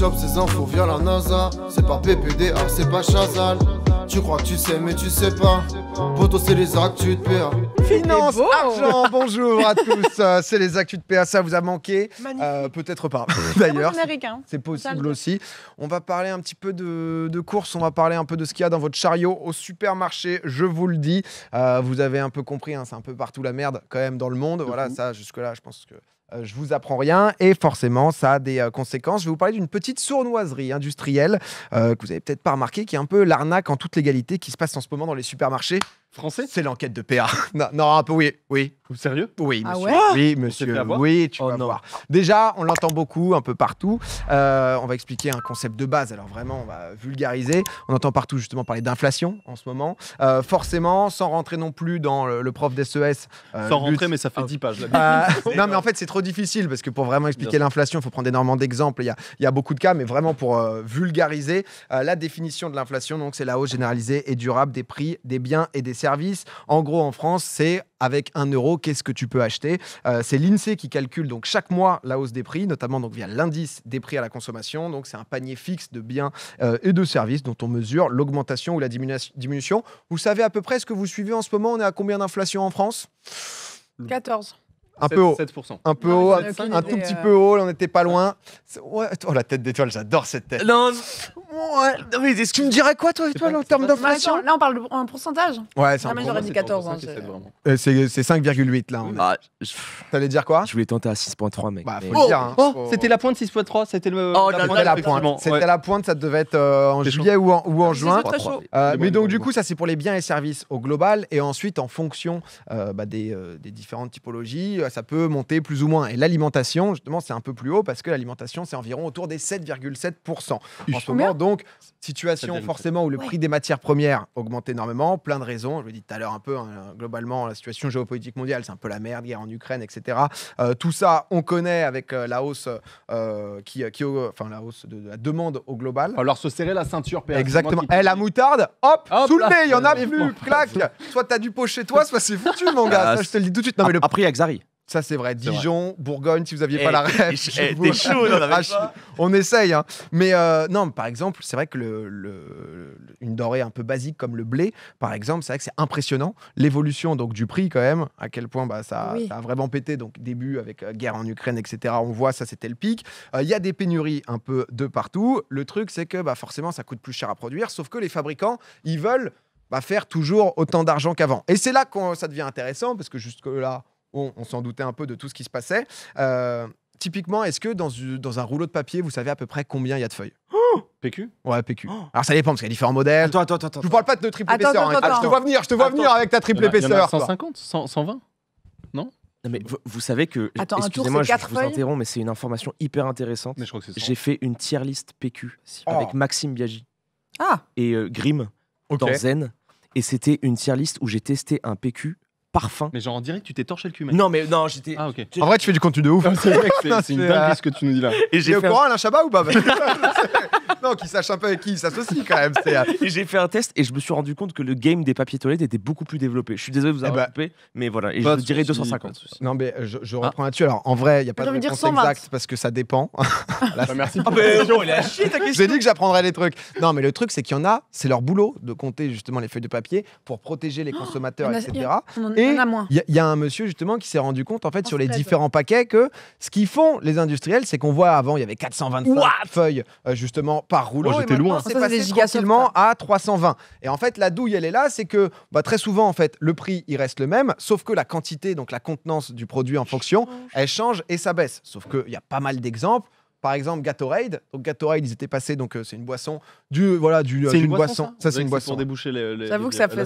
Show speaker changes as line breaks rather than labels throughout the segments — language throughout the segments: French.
C'est pas PPDA, c'est pas Chazal. Tu crois que tu sais, mais tu sais pas. c'est les actus de PA. Finance, argent, bonjour à tous. Euh, c'est les actus de PA, ça vous a manqué euh, Peut-être pas, ah, d'ailleurs. C'est possible aussi. On va parler un petit peu de, course, on va parler un peu de ce qu'il y a dans votre chariot au supermarché, je vous le dis. Euh, vous avez un peu compris, hein, c'est un peu partout la merde quand même dans le monde. Voilà, ça, jusque-là, je pense que euh, je vous apprends rien et forcément ça a des euh, conséquences. Je vais vous parler d'une petite sournoiserie industrielle euh, que vous avez peut-être pas remarqué, qui est un peu l'arnaque en toute légalité qui se passe en ce moment dans les supermarchés. Français C'est l'enquête de PA. Non, un peu oui, oui. sérieux Oui, ah monsieur. oui, monsieur. Oui, tu oh vas voir. Déjà, on l'entend beaucoup, un peu partout. Euh, on va expliquer un concept de base. Alors vraiment, on va vulgariser. On entend partout justement parler d'inflation en ce moment. Euh, forcément, sans rentrer non plus dans le, prof d'SES. Euh, sans rentrer, mais ça fait 10 ah. pages. Là. non, mais en fait, c'est trop difficile parce que pour vraiment expliquer l'inflation, il faut prendre énormément d'exemples. Il y a, y a, beaucoup de cas, mais vraiment pour vulgariser la définition de l'inflation, donc c'est la hausse généralisée et durable des prix des biens et des services. En gros, en France, c'est avec un euro, qu'est-ce que tu peux acheter euh, C'est l'INSEE qui calcule donc chaque mois la hausse des prix, notamment donc via l'indice des prix à la consommation. Donc c'est un panier fixe de biens euh, et de services dont on mesure l'augmentation ou la diminution. Vous savez à peu près ce que vous suivez en ce moment On est à combien d'inflation en France 14 un peu haut. 7%. Un euh. peu haut, un, tout petit peu haut, on n'était pas loin. Ouais, oh, la tête d'étoile, j'adore cette tête. Non, mais est-ce que tu me dirais quoi, toi, étoile, en termes
d'inflation bah, Là, on parle d'un pourcentage Ouais, c'est ah, un c'est 5,8
hein, euh, là. Bah, T'allais dire quoi Je voulais tenter à 6,3, mec. Bah, faut dire. Hein. Oh, oh, c'était
la pointe 6,3, c'était le. Oh, c'était la, pointe. C'était la
pointe, ça devait être euh, en juillet ou en, ah, juin. mais donc, du coup, ça, c'est pour les biens et services au global. Et ensuite, en fonction des, différentes typologies, ça peut monter plus ou moins. Et l'alimentation, justement, c'est un peu plus haut parce que l'alimentation, c'est environ autour des 7,7%. En ce moment, donc, situation forcément où le prix des matières premières augmente énormément, plein de raisons. Je vous dis tout à l'heure un peu, hein, globalement, la situation géopolitique mondiale, c'est un peu la merde, guerre en Ukraine, etc. Euh, tout ça, on connaît avec euh, la hausse euh, qui, qui enfin, la hausse de, la demande au global. Alors, se serrer la ceinture, Exactement. Et eh, la moutarde, hop, le soulevé, il y en a plus, Clac. Soit t'as du pot chez toi, soit c'est foutu, mon gars. Ah, ça, je te le dis tout de suite. Ah, après, y a Xari. Ça, c'est vrai. Dijon, Bourgogne, si vous n'aviez pas eh, la rêve. Eh, eh, on, essaye. Hein. Mais euh, non, par exemple, c'est vrai que le, une dorée un peu basique comme le blé, par exemple, c'est vrai que c'est impressionnant. L'évolution donc du prix, quand même, à quel point bah, ça, a vraiment pété. Donc, début avec euh, guerre en Ukraine, etc. On voit, ça, c'était le pic. Euh, il y a des pénuries un peu de partout. Le truc, c'est que bah, forcément, ça coûte plus cher à produire. Sauf que les fabricants, ils veulent bah, faire toujours autant d'argent qu'avant. Et c'est là que ça devient intéressant, parce que jusque-là, on, s'en doutait un peu de tout ce qui se passait. Euh, typiquement, est-ce que dans, un rouleau de papier, vous savez à peu près combien il y a de feuilles PQ Ouais, PQ. Oh Alors ça dépend parce qu'il y a différents modèles. Attends, attends, attends. Je vous parle pas de triple épaisseur. Hein. je te vois venir, je te vois venir avec ta triple épaisseur. 150
120
Non non mais vous, savez que excusez-moi, je, vous interromps, mais c'est une information hyper intéressante. J'ai fait une tier liste PQ oh. avec Maxime Biagi ah. et Grim euh, Grimm dans Zen, et c'était une tier liste où j'ai testé un PQ parfum. Mais genre en direct, tu t'es torché le cul, Non, mais non, j'étais. Ah, ok. En vrai, tu fais du contenu
de ouf. C'est une dingue ce que tu nous dis là. Et j'ai au courant
Alain Chabat ou pas
Non, qui sache un peu avec qui il s'associe quand même. Euh. Et j'ai fait un test et je me suis rendu compte que le game des papiers toilettes était beaucoup plus développé. Je suis désolé de vous eh avoir ben, coupé, mais voilà. Et je dirais 250.
Non, mais euh, je, ah. reprends là-dessus. Alors en vrai, il n'y a pas de réponse exacte parce que ça dépend. Bah, merci. Oh, j'ai dit que j'apprendrais les trucs. Non, mais le truc, c'est qu'il y en a, c'est leur boulot de compter justement les feuilles de papier pour protéger les oh, consommateurs, etc il y, a un monsieur justement qui s'est rendu compte en fait sur les différents paquets que ce qu'ils font les industriels, c'est qu'on voit avant il y avait 425 feuilles euh, justement par rouleau. j'étais loin. C'est passé facilement à 320. Et en fait la douille elle est là, c'est que bah, très souvent en fait le prix il reste le même, sauf que la quantité donc la contenance du produit en fonction, elle change et ça baisse. Sauf qu'il y a pas mal d'exemples par exemple Gatorade. Donc Gatorade, ils étaient passés, donc euh, c'est une boisson du voilà du euh, c'est une, boisson. Ça, c'est une boisson. Pour déboucher ça peut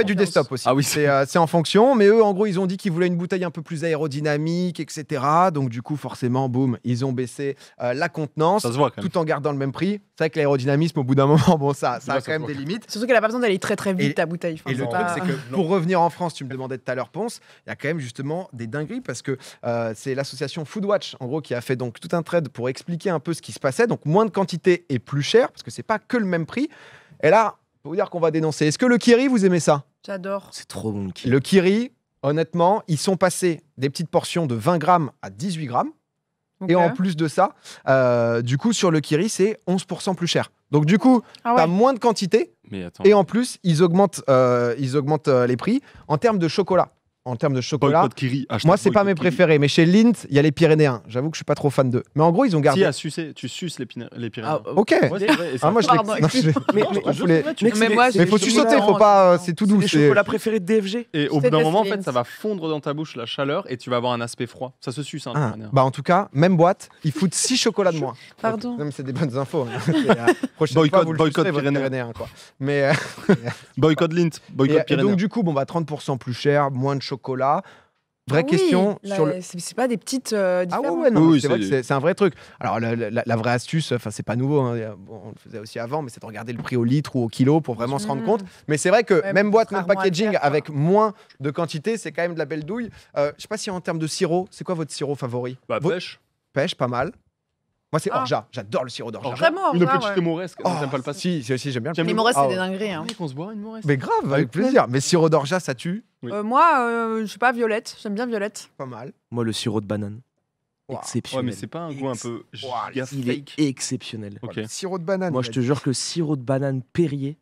être du desktop aussi. Ah oui, euh, c'est en fonction, mais eux en gros ils ont dit qu'ils voulaient une bouteille un peu plus aérodynamique, etc. Donc du coup forcément, boum, ils ont baissé la contenance, ça se voit, quand même. tout en gardant le même prix. C'est vrai que l'aérodynamisme au bout d'un moment, bon ça, ça a quand même des limites. Surtout qu'elle a pas besoin d'aller très très vite ta bouteille. et le truc c'est que pour revenir en France, tu me demandais tout à l'heure Ponce, il y a quand même justement des dingueries parce que c'est l'association Foodwatch en gros qui a fait donc tout un trade pour expliquer un peu ce qui se passait. Donc moins de quantité et plus cher, parce que c'est pas que le même prix. Et là, faut vous dire qu'on va dénoncer. Est-ce que le kiri, vous aimez ça J'adore. C'est trop bon le kiri. Le kiri, honnêtement, ils sont passés des petites portions de 20 grammes à 18 grammes. Et en plus de ça, euh, du coup, sur le kiri, c'est 11% plus cher. Donc du coup, pas ah moins de quantité. et en plus, ils augmentent, euh, ils augmentent euh, les prix en termes de chocolat en termes de chocolat. Kiri, moi, c'est pas mes préférés, mais chez Lint, il y a les Pyrénéens. J'avoue que je suis pas trop fan d'eux. Mais en gros, ils ont gardé. Si, à
sucer, tu suces les, Pyrénéens. Ah, ok. ah, moi, je Mais, faut-tu sauter Faut pas. Hein. Euh, c'est tout doux. C'est les chocolats préférés de DFG. Et au bout d'un moment, en fait, ça va fondre dans ta bouche la chaleur et tu vas avoir un aspect froid. Ça se suce, hein, ah, Bah,
en tout cas, même boîte, ils foutent 6 chocolats de moins. Pardon. Non, c'est des bonnes infos. Hein. Boycott Pyrénéens Boycott Lint. Euh, boycott Donc, du coup, bon, bah, 30% plus cher, moins de chocolat chocolat. Vraie ah question sur le.
C'est pas des petites. Euh, ah oui, c'est vrai
c'est un vrai truc. Alors la, vraie astuce, enfin c'est pas nouveau, hein, on le faisait aussi avant, mais c'est de regarder le prix au litre ou au kilo pour vraiment se rendre mm. compte. Mais c'est vrai que même boîte, même packaging, avec moins de quantité, c'est quand même de la belle douille. Euh, je sais pas si en termes de sirop, c'est quoi votre sirop favori bah, Pêche. Pêche, pas mal. Moi, c'est ah. Orja. orgeat. J'adore le sirop d'orgeat. Vraiment Une petite ouais. moresque. pas le oh, pastis Si, si, j'aime bien. Les moresques, c'est oh. des
dingueries. Hein. qu'on
se boit une moresque. Mais grave, avec plaisir.
Mais sirop d'orgeat, ça tue
euh, Moi, euh, je suis pas, violette. J'aime bien violette. Pas mal.
Moi, le sirop de banane. Exceptionnel. Ouais, mais c'est pas un goût
un peu
Il est exceptionnel. Sirop de banane. Moi, je te jure que le sirop de banane Perrier,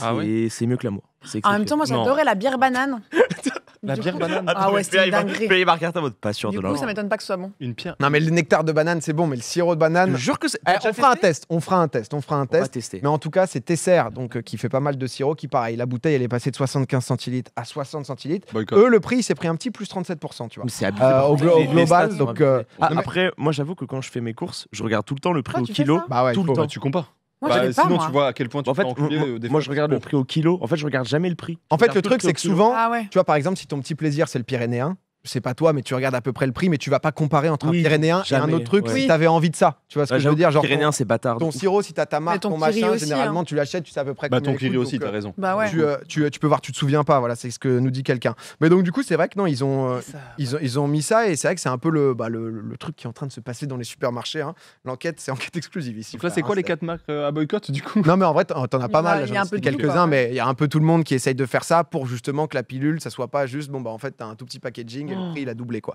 ah c'est mieux que l'amour. En même temps, moi, j'adorais
la bière banane. La bière banane. ah ouais, c'est
de
du coup, ça
m'étonne pas que ce soit bon. Une pierre.
Non, mais le nectar de banane, c'est bon, mais le sirop de banane. jure que eh, on fera un test, on fera un test, on fera un test. tester. Mais en tout cas, c'est Tesser, donc euh, qui fait pas mal de sirop, qui pareil, la bouteille, elle est passée de 75 centilitres à 60 centilitres. Eux, le prix, s'est pris un petit plus 37%, tu vois. C'est euh, au, global, donc. Euh, après,
moi, j'avoue que quand je fais mes courses, je regarde tout le
temps le prix ah, au kilo. Bah ouais,
tout le temps.
Tu compares bah, sinon, tu
vois à quel point tu en
fait, Moi, je regarde le prix au
kilo. En fait, je regarde jamais le prix. En fait, le truc, c'est que souvent, ah tu vois, par exemple, si ton petit plaisir, c'est le Pyrénéen, c'est pas toi, mais tu regardes à peu près le prix, mais tu vas pas comparer entre un Pyrénéen et un autre truc si t'avais envie de ça. Tu vois ce bah, que je veux dire genre Pyrénéen, c'est bâtard. Ton sirop, si t'as ta marque, ton, machin, généralement, hein. tu l'achètes, tu sais à peu près bah, Ton Kiri aussi, t'as euh, raison. Bah ouais. Euh, tu, peux voir, tu te souviens pas, voilà, c'est ce que nous dit quelqu'un. Mais donc, du coup, c'est vrai que non, ils ont, euh, ils, ont, ils ont mis ça, et c'est vrai que c'est un peu le, bah, le, truc qui est en train de se passer dans les supermarchés. Hein. L'enquête, c'est enquête exclusive ici. Donc là, c'est hein, quoi les quatre
marques à boycott, du
coup Non, mais en vrai, t'en as pas mal, quelques-uns, mais il y a un peu tout le monde qui essaye de faire ça pour justement que la pilule, ça soit pas juste, bon, bah en fait, t'as un tout petit packaging ah. il a doublé quoi.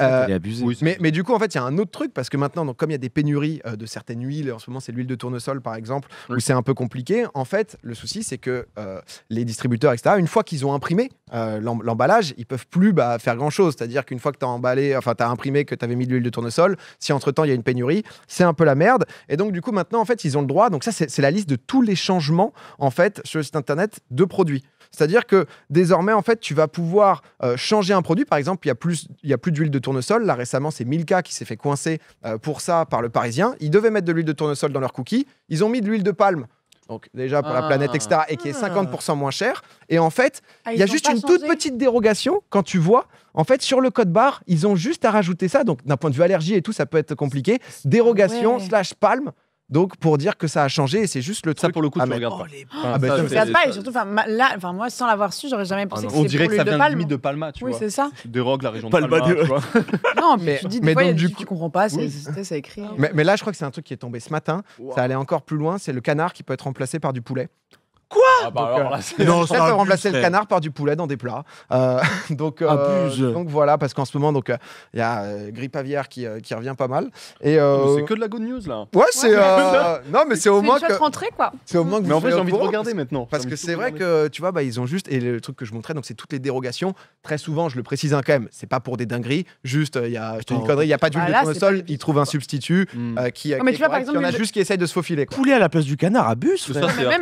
Euh, mais, du coup en fait il y a un autre truc parce que maintenant donc, comme il y a des pénuries euh, de certaines huiles, en ce moment c'est l'huile de tournesol par exemple où c'est un peu compliqué. En fait le souci c'est que euh, les distributeurs etc. Une fois qu'ils ont imprimé l'emballage ils peuvent plus bah, faire grand chose. C'est-à-dire qu'une fois que tu as emballé, enfin imprimé que tu avais mis de l'huile de tournesol, si entre temps il y a une pénurie, c'est un peu la merde. Et donc du coup maintenant en fait ils ont le droit. Donc ça c'est la liste de tous les changements en fait sur le site internet de produits. C'est-à-dire que désormais, en fait, tu vas pouvoir euh, changer un produit. Par exemple, il n'y a plus, y a plus d'huile de tournesol. Là, récemment, c'est Milka qui s'est fait coincer euh, pour ça par le Parisien. Ils devaient mettre de l'huile de tournesol dans leurs cookies. Ils ont mis de l'huile de palme. Donc déjà pour la ah. planète, etc. Et qui est 50% moins cher. Et en fait, ah, il y a juste une toute petite dérogation quand tu vois. En fait, sur le code barre, ils ont juste à rajouter ça. Donc d'un point de vue allergie et tout, ça peut être compliqué. Dérogation slash palme. Donc pour dire que ça a changé, et c'est juste le truc. Ça pour le coup, ah, tu regardes oh, pas. Les... Ah, ben, ça, ça, regarde pas et surtout,
là, enfin moi sans l'avoir su, j'aurais jamais ah, pensé ah, que c'était On dirait que ça vient de de Palma,
tu oui, vois. Oui, c'est ça. De Rogue, la région de Palma. Tu vois. non, mais tu dis des mais fois, donc, a, du tu, coup...
comprends pas, oui. écrit. Mais,
mais, là, je crois que c'est un truc qui est tombé ce matin. Ça allait encore plus loin. C'est le canard qui peut être remplacé par du poulet.
Ah bah euh, remplacer le canard
par du poulet dans des plats. Euh, donc, euh, donc voilà, parce qu'en ce moment, donc, il y a grippe aviaire qui, qui revient pas mal. C'est que de
la good news là. Ouais, c'est.
non, mais c'est au moins que. rentrée,
quoi. C'est au moins que Mais vous en fait, j'ai
envie de regarder maintenant. Parce que c'est vrai que, tu vois, bah, ils ont juste, et le truc que je montrais, donc c'est toutes les dérogations. Très souvent, je le précise hein, quand même, c'est pas pour des dingueries, juste, il y a, il n'y oh. a pas d'huile de bah sol ils trouvent un substitut hmm. qui, mais tu vois, par il y en a juste qui essaye de se faufiler. Poulet à la place du canard, abuse.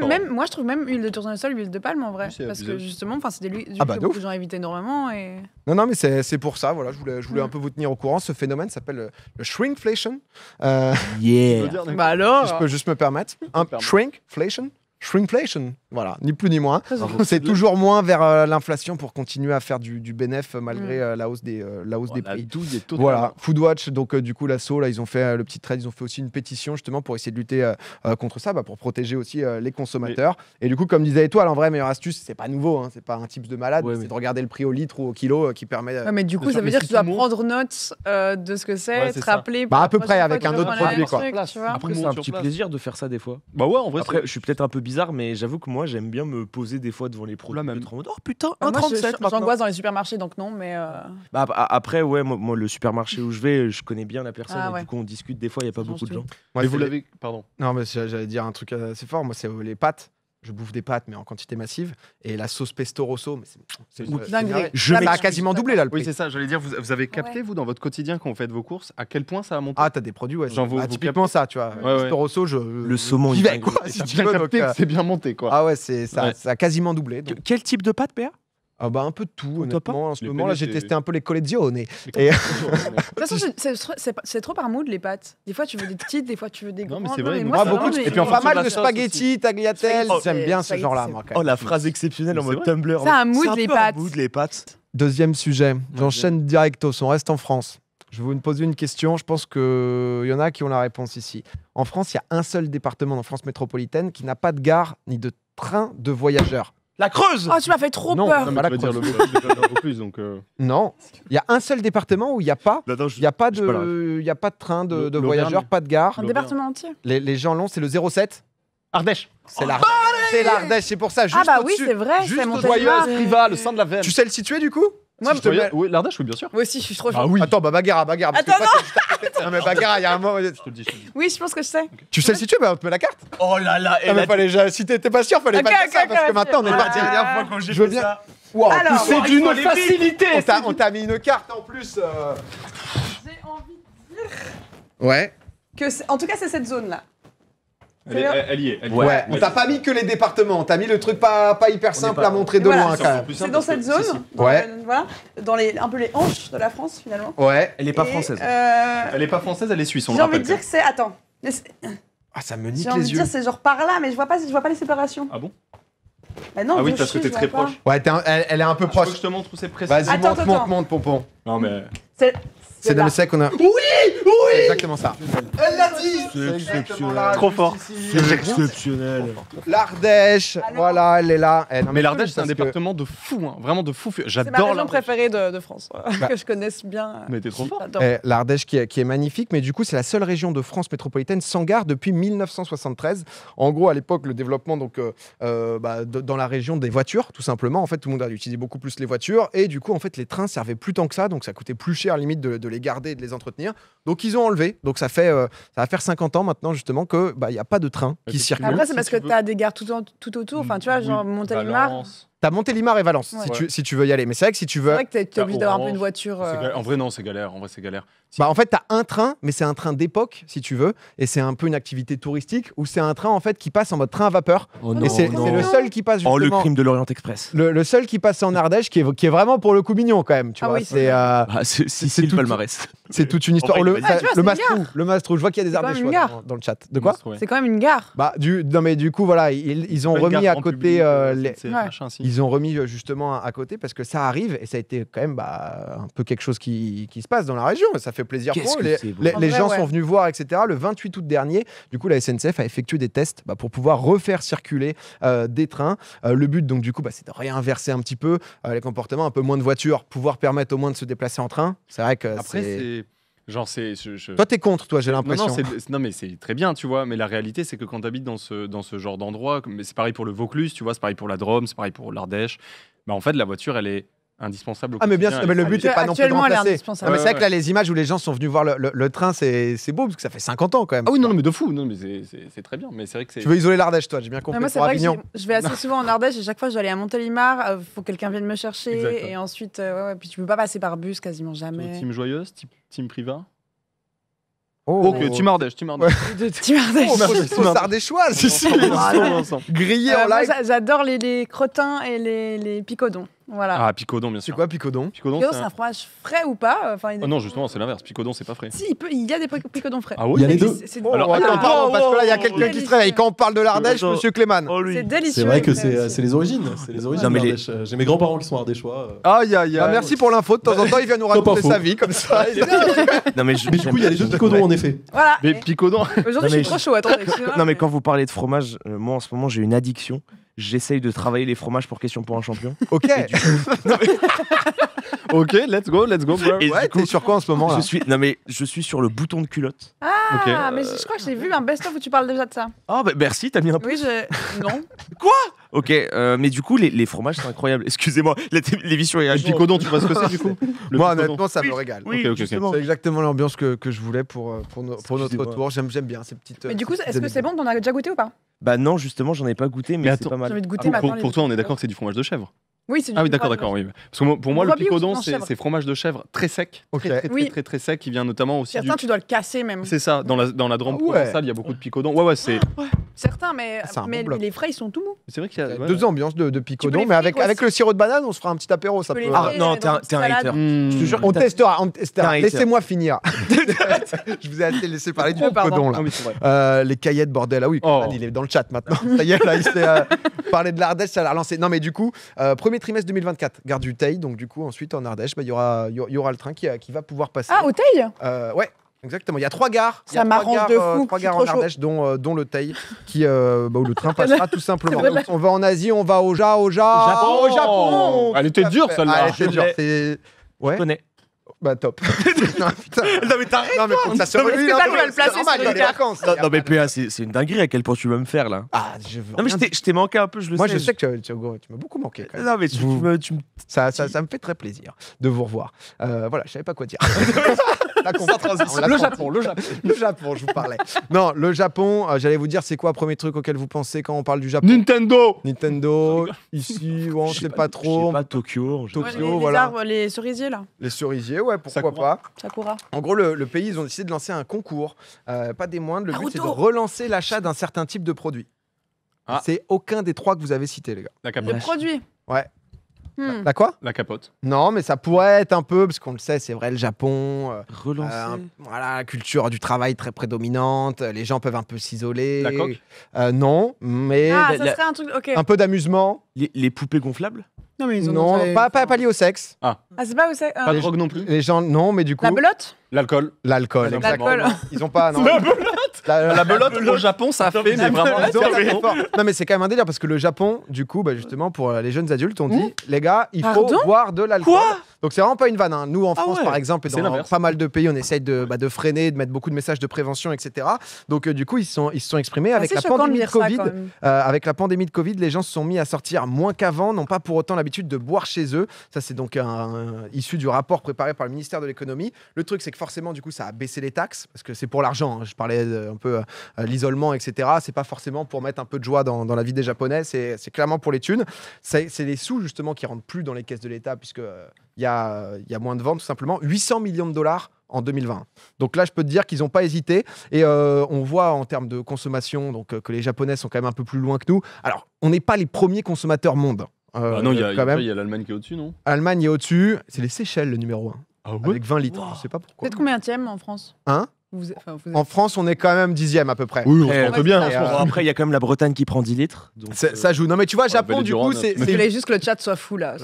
même,
moi, je trouve même une de sol l'huile de palme en vrai. parce que justement, c'est des huiles ah bah, que j'en évite énormément. Et...
Non, non, mais c'est pour ça. Voilà, je voulais, je voulais mm. un peu vous tenir au courant. Ce phénomène s'appelle euh, le shrinkflation. Euh, yeah. je peux bah alors. je peux juste me permettre. Un shrinkflation shrinkflation, voilà, ni plus ni moins. C'est toujours moins vers euh, l'inflation pour continuer à faire du, du bénéf euh, malgré mm. euh, la hausse des, la hausse des prix. Voilà, Foodwatch, donc du coup l'assaut, là ils ont fait le petit trade, ils ont fait aussi une pétition justement pour essayer de lutter contre ça, bah, pour protéger aussi les consommateurs. Et du coup, comme disait Étoile, en vrai, meilleure astuce, c'est pas nouveau, hein, c'est pas un type de malade, c'est de regarder le prix au litre ou au kilo qui permet. mais du coup, ça veut dire que tu dois
prendre note de ce que c'est, te rappeler. Bah, à peu près avec un autre produit Après, c'est un petit plaisir
de faire ça des fois. Bah ouais, en vrai, je suis peut-être un peu bizarre bizarre, mais j'avoue que moi, j'aime bien me poser des fois devant les produits. Là même. En oh putain,
1,37 ah, J'angoisse dans les supermarchés, donc non, mais. Euh.
Bah, après, ouais, moi, le supermarché où je vais, je connais bien la personne. Ah, du coup, on discute des fois, il n'y a pas beaucoup de gens.
vous l'avez.
Pardon. Non, mais j'allais dire un truc assez fort. Moi, c'est euh, les pâtes je bouffe des pâtes, mais en quantité massive. Et la sauce pesto rosso, c'est Je quasiment doublé là Oui, c'est
ça, j'allais dire, vous, avez capté, vous, dans votre quotidien, quand vous faites vos courses, à quel point ça a monté Ah, t'as des produits, ouais. ah, typiquement ça, tu
vois. pesto rosso, je. Le saumon, il si euh, c'est bien monté, quoi. Ah ouais, ça, a quasiment doublé. Quel type de pâte, Père ah bah un peu de tout, honnêtement. En ce moment, là, j'ai testé un peu les toute Et...
c'est trop par mood, les pâtes. Des fois, tu veux des petites, des fois, tu veux des grandes. mais c'est vrai.
moi, ah, beaucoup Et puis, pas mal de spaghettis, tagliatelles. Oh, J'aime bien ce genre-là, Oh, la phrase exceptionnelle en mode Tumblr. C'est un mood, les pâtes. Deuxième sujet. J'enchaîne directos. On reste en France. Je vais vous poser une question. Je pense qu'il y en a qui ont la réponse ici. En France, il y a un seul département en France métropolitaine qui n'a pas de gare ni de train de voyageurs. La Creuse Oh, tu m'as fait trop peur. Euh. non, il y a un seul département où il n'y a pas, il y a pas de, a pas de train de, voyageurs, pas de gare. Un département entier. Les, gens l'ont, c'est le 07. Ardèche. C'est l'Ardèche. Oh, c'est l'Ardèche, c'est pour ça. Ah juste Ah bah oui, c'est vrai, Juste c'est mon Joyeuse, Priva, le sein de la veine. Tu sais le situer du coup si Moi, je te oui, L'Ardèche, oui, bien sûr.
Moi aussi, je suis trop Ah oui,
Attends, bah bagarre, bagarre. parce que Attends, pas non mais bagarre, il y a un moment. je te le dis. Oui, je pense que je sais. Tu sais si tu veux, on te met la carte. Oh là là, il mais fallait, si t'étais pas sûr, fallait mettre pas dire ça, parce que maintenant on est pas la dernière fois quand j'ai ça. Wow, d'une facilité. on t'a- mis une carte en plus. Euh. J'ai envie. Ouais. Que Ouais. en tout cas, c'est cette zone-là. Elle, elle, y est. Elle y ouais. ouais. On t'a pas mis que les départements. T'as mis le truc pas, pas hyper simple à montrer de loin quand même. C'est dans cette zone. Dans voilà,
dans les, un peu les hanches de la France finalement.
Ouais. Elle est pas française. Euh, elle est pas française. Elle est suisse. J'ai envie de dire
que c'est. Attends.
Ah, ça me nique les yeux. J'ai envie de dire c'est
genre par là, mais je vois pas, je vois pas les séparations. Ah bon bah non, ah oui, parce que t'es très proche.
Ouais, elle, est un peu ah, proche. Je, que je te montre où c'est précis. Vas-y, monte, monte, monte, pompon. Non, mais. C'est le sec qu'on a. Oui exactement ça. Elle l'a dit C'est exceptionnel. Trop fort. C'est exceptionnel. L'Ardèche, voilà, elle est là. Eh, mais l'Ardèche, c'est un département de fou, hein,
vraiment de fou. J'adore C'est ma région
préférée de, France, hein, bah. que je connaisse bien. Mais
t'es trop fort. Eh, L'Ardèche qui, est magnifique, mais du coup, c'est la seule région de France métropolitaine sans gare depuis 1973. En gros, à l'époque, le développement donc, euh, euh, bah, dans la région des voitures, tout simplement. En fait, tout le monde a utilisé beaucoup plus les voitures. Et du coup, en fait, les trains servaient plus tant que ça. Donc, ça coûtait plus cher, limite, de, de les garder et de les entretenir. Donc, ils ont enlevé. Donc ça fait, euh, ça va faire 50 ans maintenant justement que il bah, n'y a pas de train qui circule. Après c'est parce que tu as
des gares tout, autour. Enfin tu vois genre
Montélimar. T'as Montélimar et Valence si, tu, si, tu, veux y aller. Mais c'est vrai que si tu veux. C'est vrai que t'es obligé d'avoir un peu une
voiture. Euh, en vrai, non, c'est galère. En vrai, c'est galère.
Bah, en fait, tu as un train, mais c'est un train d'époque, si tu veux, et c'est un peu une activité touristique, où c'est un train en fait qui passe en mode train à vapeur. Oh et c'est le seul qui passe oh, justement. le crime de l'Orient Express. Le, seul qui passe en Ardèche, qui est, vraiment pour le coup mignon quand même. Tu ah vois, c'est. Euh, ah, c'est tout, palmarès. C'est toute une histoire. le, ah, le, mastrou, je vois qu'il y a des Ardèches dans, le chat. De quoi C'est quand même une gare. Bah, du, non, mais du coup, voilà, ils, ont remis à côté. Euh, euh, les, ils ont remis euh, justement à côté parce que ça arrive et ça a été quand même bah, un peu quelque chose qui se passe dans la région. Ça fait plaisir pour Les, les, gens sont venus voir, etc. Le 28 août dernier, du coup, la SNCF a effectué des tests bah, pour pouvoir refaire circuler euh, des trains. Euh, le but, donc, du coup, bah, c'est de réinverser un petit peu euh, les comportements, un peu moins de voitures, pouvoir permettre au moins de se déplacer en train. C'est vrai que c'est...
Genre, c'est. Je... Toi, t'es contre, toi, j'ai l'impression. Non, mais c'est très bien, tu vois. Mais la réalité, c'est que quand t'habites dans ce, dans ce genre d'endroit, mais c'est pareil pour le Vaucluse, tu vois, c'est pareil pour la Drôme, c'est pareil pour l'Ardèche. Bah, en fait, la voiture, elle est indispensable. Au ah, mais bien sûr, mais le but n'est pas non plus de remplacer. c'est vrai que là,
les images où les gens sont venus voir le, train, c'est beau, parce que ça fait 50 ans quand même. Ah oui, non, mais de fou, non, mais
c'est très bien. Mais vrai que
tu veux isoler l'Ardèche, toi, j'ai bien compris. moi, c'est vrai que je vais assez
souvent en Ardèche, et chaque fois, je vais aller à Montélimar, il euh, faut que quelqu'un vienne me chercher, et ensuite, euh, ouais, puis tu peux pas passer par bus quasiment jamais. Team
Joyeuse, Team, Privat Priva Oh. Team Ardèche, Team Ardèche. Tu m'ardèches. Oh, oh, Ardèche. Si si. Grillé en euh, live.
J'adore les, crottins et les, les picodons. Ah,
picodon, bien sûr. C'est quoi picodon Picodon, c'est un...
fromage frais ou pas enfin, oh
Non, justement, c'est l'inverse. Picodon, c'est pas frais. Si,
il, y a des picodons frais. Ah oui, il y a les deux. Oh, Alors,
attends, oh, parce que là, il y a oh, quelqu'un qui
se réveille. Quand on parle de l'Ardèche, monsieur Clément. c'est délicieux.
C'est vrai que euh, c'est les origines. C'est les origines euh, J'ai mes grands-parents qui sont ardéchois.
Euh. Aïe, aïe, aïe. Bah, bah, merci pour l'info. De temps en bah, temps, il vient nous raconter
sa vie comme ça. Non, mais du coup, il y a les deux picodons, en effet. Voilà. Mais picodon. Aujourd'hui, je suis trop chaud. Non,
mais quand vous parlez de fromage, moi, en ce moment, j'ai une addiction j'essaye de travailler les fromages pour question pour un champion. Ok. ok, let's go, let's go. Et ouais, sur quoi en ce moment là je suis... Non mais je suis sur le bouton de culotte.
Ah, mais je crois que j'ai vu un best-of où tu parles déjà de ça.
oh, bah merci, t'as mis un. Oui,
je. Non.
quoi Ok, euh, mais du coup, les, les fromages, c'est incroyable. Excusez-moi, l'émission est. Le picodon, tu vois ce que c'est du coup Moi, honnêtement, ça me régale. Oui, C'est
exactement l'ambiance que, que, je voulais pour, euh, pour, notre tour. J'aime bien ces petites.
Mais du euh, coup, est-ce que c'est
bon T'en as déjà goûté ou pas
Bah non, justement, j'en ai pas goûté, mais c'est pas mal. Ah, pour, toi, on est
d'accord
que c'est du fromage de chèvre
oui, c'est Ah oui, d'accord, d'accord.
Oui. pour moi, le picodon, c'est fromage de chèvre très sec. Très, très, très, très, sec, qui vient notamment aussi. Certains, tu
dois le casser même. C'est
ça. Dans la, dans la ah Drôme il y a
beaucoup de picodon. Ouais, ouais, c'est.
Certains, mais, ah, les frais, ils sont tout mous.
C'est vrai qu'il y a deux ambiances de, picodon, mais avec, avec le sirop de banane, on se fera un petit apéro. Ça peut... Ah non, euh, t'es un, hater. Hmm. Je te jure, on testera. Laissez-moi finir. Je vous ai assez laissé parler du picodon, là. Ah euh, les caillettes, bordel. Ah oui, oh. il est dans le chat maintenant. Ça y est, là, il s'est euh, parlé de l'Ardèche, ça l'a relancé. Non, mais du coup, premier trimestre 2024, gare du Teil. Donc, du coup, ensuite en Ardèche, bah, il y, aura, y, y aura le train qui, euh, qui va pouvoir passer. Ah, au Teil euh, Ouais. Exactement, il y a trois gares. Ça m'arrange de euh, fou. trois gares en Ardèche, dont, euh, dont, le Teil, qui, bah, où le train passera tout simplement. Donc, on va en Asie, on va au Ja, au Ja, Japon, au Japon. Elle était dure celle-là. Ah, elle était dure. Ouais. Je connais. Bah top. non, mais t'arrêtes.
Non mais ça se non, le placer Non, mais PA, c'est une dinguerie à quel point tu veux me faire là. Ah,
je veux. Non mais je t'ai manqué un peu, je le sais. Moi je sais que tu m'as beaucoup manqué. Quand même. Non mais tu, me, Ça, ça, ça, me fait très plaisir de vous revoir. Euh, voilà, je savais pas quoi dire. le Japon, le Japon. Le Japon, je vous parlais. Non, le Japon, euh, j'allais vous dire, c'est quoi le premier truc auquel vous pensez quand on parle du Japon Nintendo Nintendo, ici, on ne sait pas, trop. Je sais pas, Tokyo. Tokyo, voilà.
Les, cerisiers, là.
Les cerisiers, ouais, pourquoi pas. Sakura. En gros, le, pays, ils ont décidé de lancer un concours. Euh, pas des moindres. Le but, c'est de relancer l'achat d'un certain type de produit. Ah. C'est aucun des trois que vous avez cités, les gars. Le produit Ouais. Hmm. La quoi La capote. Non, mais ça pourrait être un peu, parce qu'on le sait, c'est vrai, le Japon. Euh, euh, voilà, la culture du travail très prédominante. Euh, les gens peuvent un peu s'isoler. La coque Non, mais. Ah, ça serait un truc. ok. Un peu d'amusement. Les, poupées gonflables Non, mais ils ont Non, pas, pas, pas, lié au sexe. Ah.
ah c'est pas au sexe. Pas de drogue non plus
Les gens, non, mais du coup. La belote L'alcool. L'alcool, exactement. Ils ont pas. Non. La belote la, euh, belote, au
Japon, ça fait, mais vraiment.
Non, mais c'est quand même un délire parce que le Japon, du coup, bah, justement, pour euh, les jeunes adultes, on dit hein les gars, il faut boire de l'alcool. Donc c'est vraiment pas une vanne. Hein. Nous, en ah France, par exemple, et dans pas mal de pays, on essaye de, bah, de, freiner, de mettre beaucoup de messages de prévention, etc. Donc euh, du coup, ils se sont, ils sont exprimés avec la pandémie de, Covid. avec la pandémie de Covid, les gens se sont mis à sortir moins qu'avant, n'ont pas pour autant l'habitude de boire chez eux. Ça, c'est donc un, issu du rapport préparé par le ministère de l'économie. Le truc, c'est que forcément, du coup, ça a baissé les taxes, parce que c'est pour l'argent. Hein. Je parlais un peu de euh, euh, l'isolement, etc. C'est pas forcément pour mettre un peu de joie dans, dans la vie des Japonais, c'est clairement pour les thunes. C'est les sous, justement, qui rentrent plus dans les caisses de l'État, puisque il euh, y, a, y a moins de ventes, tout simplement. 800 millions de dollars en 2020. Donc là, je peux te dire qu'ils n'ont pas hésité. Et on voit en termes de consommation donc, que les Japonais sont quand même un peu plus loin que nous. Alors, on n'est pas les premiers consommateurs monde. Ah non, il y a
l'Allemagne qui est au-dessus, non
Allemagne est au-dessus. C'est les Seychelles, le numéro 1. Ah avec 20 litres. je Je sais pas pourquoi.
Hein vous êtes combien tième en France
Hein En France, on est quand même dixième à peu près. Oui, on eh, se bien. Après, il y a quand même la Bretagne qui prend 10 litres. ça euh, joue. Non, mais tu vois, ah, Japon, du coup, c'est.
Je juste que le chat soit fou là.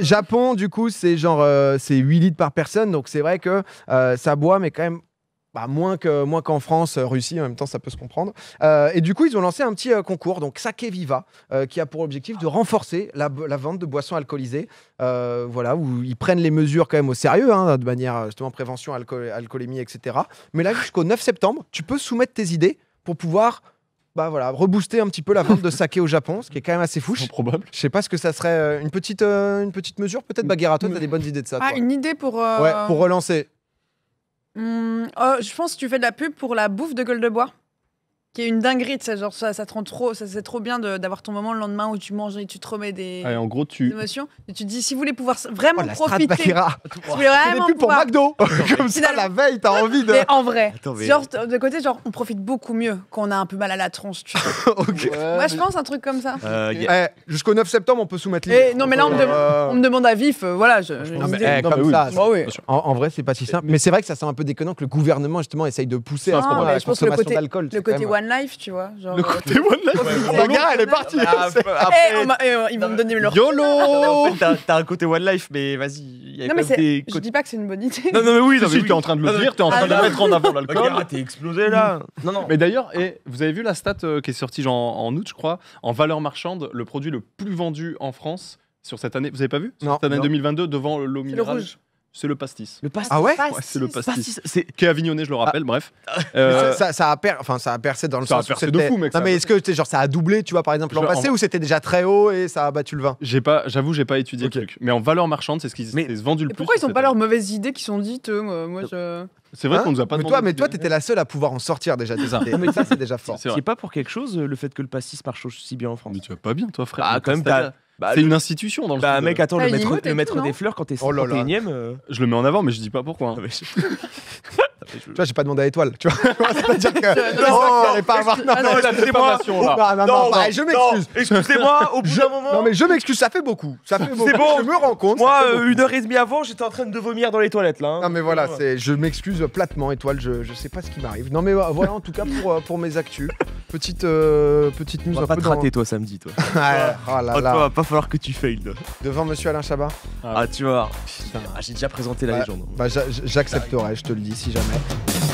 Japon, du coup, c'est genre euh, c'est 8 litres par personne. Donc c'est vrai que euh, ça boit, mais quand même bah, moins qu'en moins qu'en France, euh, Russie, en même temps, ça peut se comprendre. Euh, et du coup, ils ont lancé un petit euh, concours, donc Sake Viva, qui a pour objectif de renforcer la, vente de boissons alcoolisées. voilà, où ils prennent les mesures quand même au sérieux, hein, de manière justement prévention, alcoolémie, etc. Mais là, jusqu'au 9 septembre, tu peux soumettre tes idées pour pouvoir bah voilà, rebooster un petit peu la vente de saké au Japon, ce qui est quand même assez fou. probable. Je sais pas ce que ça serait. une petite, une petite mesure, peut-être Baguera, toi, as des bonnes idées de ça. Ah,
une idée pour. pour relancer. Hum, oh, je pense que tu fais de la pub pour la bouffe de gueule de bois. Qui est une dinguerie, ça genre ça, ça te rend trop, ça c'est trop bien d'avoir ton moment le lendemain où tu manges et tu te remets des, en gros, tu... des émotions. Et tu te dis, si vous voulez pouvoir vraiment oh, profiter. Si vous plus pour McDo. Comme ça, la veille, t'as envie de. Mais en vrai, genre de côté, genre on profite beaucoup mieux quand on a un peu mal à la tronche. tu
Moi, je
pense un truc comme ça.
Euh, eh, jusqu'au 9 septembre, on peut soumettre eh, les non, mais là, on me,
demande à vif, euh, voilà.
En, vrai, c'est pas si simple. Mais c'est vrai que ça sent un peu déconnant que le gouvernement, justement, essaye de pousser ah, à ce la consommation d'alcool. Le côté,
One Life, tu vois. Genre, le euh, côté One Life La gare, elle est bah, partie bah, bah, eh, eh, Ils vont me donner leur.
YOLO T'as un côté One Life, mais vas-y. Non, mais je dis
pas que c'est une bonne idée.
Non, non, mais oui, t'es en train de le dire, t'es en train de mettre
en avant l'alcool. T'es explosé là Non, non. Mais d'ailleurs, eh, vous avez vu la stat euh, qui est sortie en août, je crois, en valeur marchande, le produit le plus vendu en France sur cette année. Vous avez pas vu Sur non, cette année 2022 devant l'eau minérale. C'est le pastis. Le pastis. Ah ouais, C'est
le pastis. C'est je le rappelle, bref. Euh, ça, a enfin, ça a percé dans le sens. Ça a percé de fou, mec. Non, mais est-ce que genre, ça a doublé, tu vois, par exemple, l'an passé, ou c'était déjà très haut et ça a battu le vin
pas... J'avoue, j'ai pas étudié le truc. Mais en valeur marchande, c'est ce qu'ils mais... vendu le plus. Pourquoi ils ont pas
leurs mauvaises idées qui sont dites euh, Moi, je. C'est vrai hein qu'on nous a pas mais Toi, mais toi,
t'étais la seule à pouvoir en sortir déjà. Ça. mais ça,
c'est déjà fort. C'est
pas pour quelque chose euh, le fait que le pastis marche aussi bien en France. Mais tu vas pas bien, toi, frère. Ah, quand même,
bah, c'est une institution dans le Bah, mec, attends, bah, le maître, le maître des fleurs quand t'es 51 e
Je le mets en avant, mais je dis pas pourquoi. Tu vois, j'ai pas demandé à étoile, tu vois.
C'est-à-dire que. Non, non, pas avoir. Non, non, Non, je m'excuse. Excusez-moi, au bout d'un moment. Non, mais je m'excuse, ça fait beaucoup. Ça fait beaucoup. C'est bon. Je me rends compte. Moi, euh, une heure et demie avant, j'étais en train de vomir dans les toilettes, là. Hein. Non, mais voilà, c'est je m'excuse platement, étoile, je, je sais pas ce qui m'arrive. Non, mais euh, voilà, en tout cas, pour, euh, pour mes actus. Petite, petite news. On va pas te rater, toi, samedi,
toi. oh là oh, là
falloir que tu failles. Devant monsieur Alain Chabat
Ah, tu vois. Ah, j'ai déjà présenté la légende. Bah,
j'accepterai, je te le dis si jamais.